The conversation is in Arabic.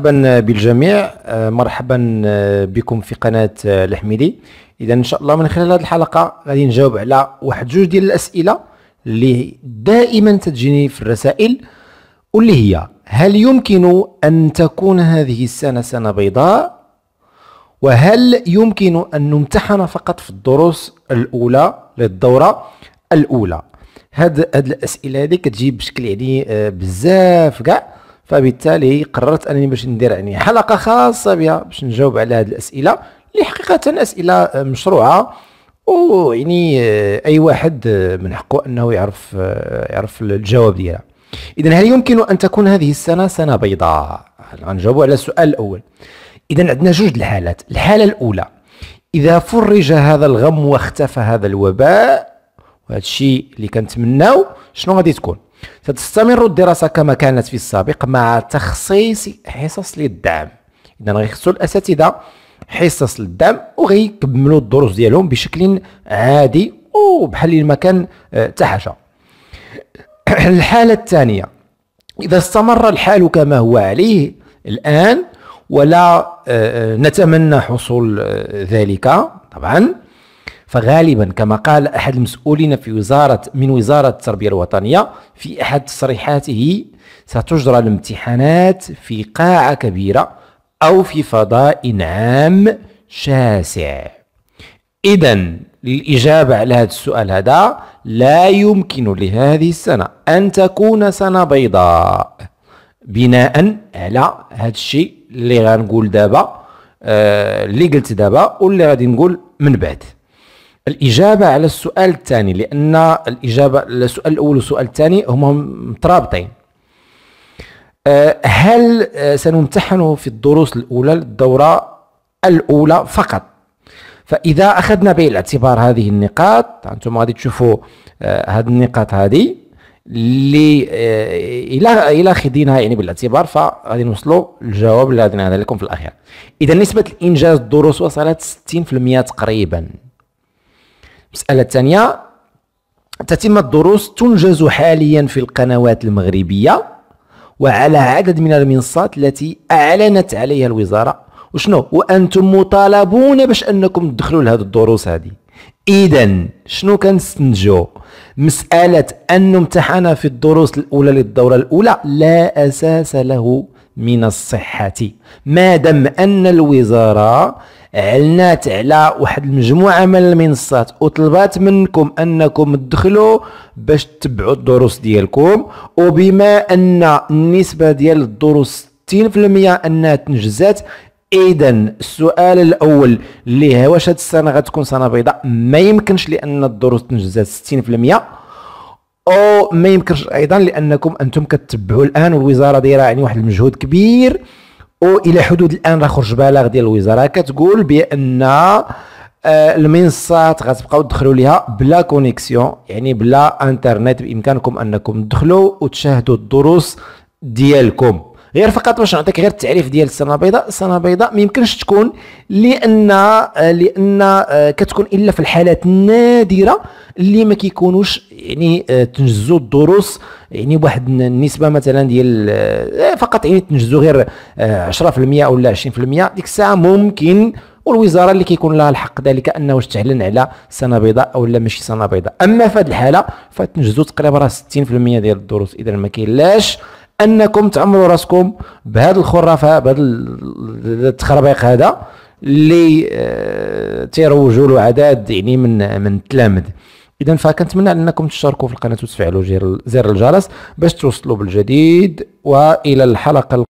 مرحبا بالجميع آه، مرحبا آه، بكم في قناة آه، الحميدي اذا ان شاء الله من خلال هذه الحلقة غادي نجاوب على واحد جوج ديال الاسئلة اللي دائما تجيني في الرسائل واللي هي هل يمكن ان تكون هذه السنة سنة بيضاء وهل يمكن ان نمتحن فقط في الدروس الاولى للدورة الاولى هاد هاد الاسئلة هذه كتجي بشكل يعني بزاف كاع فبالتالي قررت انني باش ندير يعني حلقه خاصه بها باش نجاوب على هذه الاسئله اللي حقيقه اسئله مشروعه ويعني اي واحد من حقه انه يعرف يعرف الجواب ديالها اذا هل يمكن ان تكون هذه السنه سنه بيضاء غنجاوبوا على السؤال الاول اذا عندنا جوج الحالات الحاله الاولى اذا فرج هذا الغم واختفى هذا الوباء وهذا الشيء اللي كنتمناو شنو غادي تكون ستستمر الدراسة كما كانت في السابق مع تخصيص حصص للدعم إذا غيخصو الأساتذة حصص للدعم وغيكملوا الدروس ديالهم بشكل عادي وبحال ما كان آه، حتى الحالة الثانية إذا استمر الحال كما هو عليه الآن ولا آه، آه، نتمنى حصول ذلك طبعا فغالبا كما قال احد المسؤولين في وزاره من وزاره التربيه الوطنيه في احد تصريحاته ستجرى الامتحانات في قاعه كبيره او في فضاء عام شاسع اذا للاجابه على هذا السؤال هذا لا يمكن لهذه السنه ان تكون سنه بيضاء بناء على هذا الشيء اللي غنقول دابا آه اللي قلت دابا واللي غادي نقول من بعد الإجابة على السؤال الثاني لأن الإجابة السؤال الأول والسؤال الثاني هما مترابطين آه، هل آه، سنمتحن في الدروس الأولى للدورة الأولى فقط فإذا أخذنا بالاعتبار هذه النقاط أنتم غادي تشوفوا آه، هذه النقاط هذه اللي الى الى خدينها يعني بالاعتبار فغادي نوصلوا للجواب اللي غادي نعطي لكم في الاخير اذا نسبه الانجاز الدروس وصلت 60% تقريبا المسألة الثانية تتم الدروس تنجز حاليا في القنوات المغربية وعلى عدد من المنصات التي أعلنت عليها الوزارة وشنو وأنتم مطالبون باش أنكم تدخلوا لهذه الدروس هذه إذا شنو كنستنتجو مسألة أن امتحان في الدروس الأولى للدورة الأولى لا أساس له من الصحة ما دام أن الوزارة اعلنات على واحد المجموعه من المنصات وطلبات منكم انكم تدخلوا باش تتبعوا الدروس ديالكم وبما ان النسبه ديال الدروس 60% انها تنجزات اذا السؤال الاول اللي هو واش هاد السنه غتكون سنه بيضاء ما يمكنش لان الدروس تنجزات 60% او ما يمكنش ايضا لانكم انتم كتبعوا الان والوزاره دايره يعني واحد المجهود كبير والى حدود الان راه خرج بلاغ ديال الوزاره كتقول بان آه، المنصات غتبقاو تدخلوا ليها بلا كونيكسيون يعني بلا انترنت بامكانكم انكم تدخلوا وتشاهدوا الدروس ديالكم غير فقط باش نعطيك غير التعريف ديال السنه البيضاء السنه البيضاء ما يمكنش تكون لان آه، لان آه، كتكون الا في الحالات النادره اللي ما كيكونوش يعني آه، تنجزوا الدروس يعني بواحد النسبه مثلا ديال فقط يعني تنجزوا غير 10% ولا 20% ديك الساعه ممكن والوزاره اللي كيكون لها الحق ذلك انه واش تعلن على سنه بيضاء او لا ماشي سنه بيضاء اما في هذه الحاله فتنجزوا تقريبا 60% ديال الدروس اذا ما كاين لاش انكم تعمروا راسكم بهذا الخرافه بهذا التخربيق هذا اللي آه، تيروجوا له عدد يعني من من التلامذ اذا فكنتمنى انكم تشتركوا في القناه وتفعلوا زر الجرس باش توصلوا بالجديد والى الحلقه